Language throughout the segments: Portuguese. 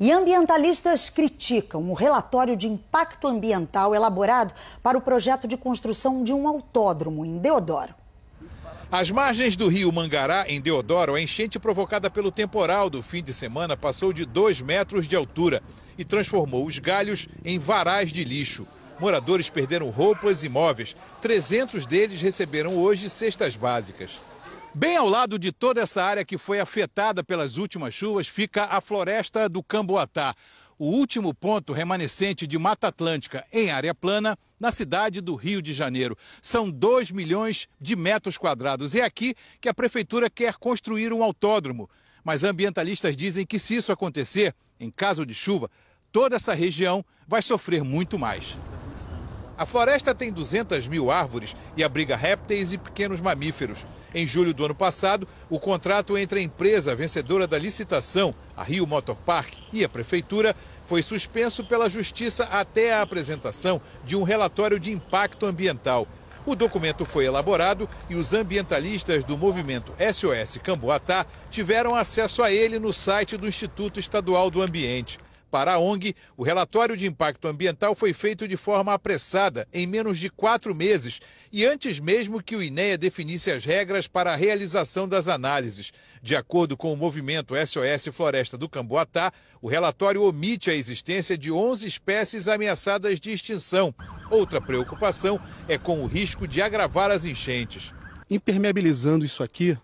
E ambientalistas criticam o relatório de impacto ambiental elaborado para o projeto de construção de um autódromo em Deodoro. Às margens do rio Mangará, em Deodoro, a enchente provocada pelo temporal do fim de semana passou de 2 metros de altura e transformou os galhos em varais de lixo. Moradores perderam roupas e móveis. 300 deles receberam hoje cestas básicas. Bem ao lado de toda essa área que foi afetada pelas últimas chuvas fica a floresta do Camboatá, o último ponto remanescente de Mata Atlântica em área plana na cidade do Rio de Janeiro. São 2 milhões de metros quadrados. É aqui que a prefeitura quer construir um autódromo. Mas ambientalistas dizem que se isso acontecer, em caso de chuva, toda essa região vai sofrer muito mais. A floresta tem 200 mil árvores e abriga répteis e pequenos mamíferos. Em julho do ano passado, o contrato entre a empresa vencedora da licitação, a Rio Motor Park, e a prefeitura foi suspenso pela justiça até a apresentação de um relatório de impacto ambiental. O documento foi elaborado e os ambientalistas do movimento SOS Camboatá tiveram acesso a ele no site do Instituto Estadual do Ambiente. Para a ONG, o relatório de impacto ambiental foi feito de forma apressada, em menos de quatro meses, e antes mesmo que o INEA definisse as regras para a realização das análises. De acordo com o movimento SOS Floresta do Camboatá, o relatório omite a existência de 11 espécies ameaçadas de extinção. Outra preocupação é com o risco de agravar as enchentes. Impermeabilizando isso aqui,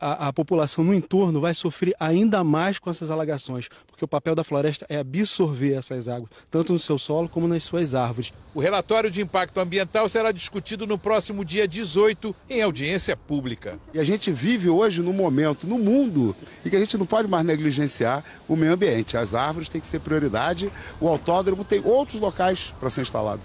a, a, população no entorno vai sofrer ainda mais com essas alagações, porque o papel da floresta é absorver essas águas, tanto no seu solo como nas suas árvores. O relatório de impacto ambiental será discutido no próximo dia 18, em audiência pública. E a gente vive hoje num momento no mundo em que a gente não pode mais negligenciar o meio ambiente. As árvores têm que ser prioridade, o autódromo tem outros locais para ser instalado.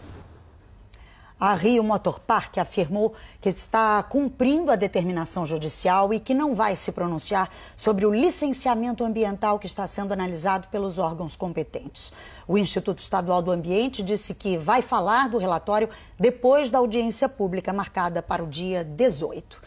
A Rio Motor Park afirmou que está cumprindo a determinação judicial e que não vai se pronunciar sobre o licenciamento ambiental que está sendo analisado pelos órgãos competentes. O Instituto Estadual do Ambiente disse que vai falar do relatório depois da audiência pública marcada para o dia 18.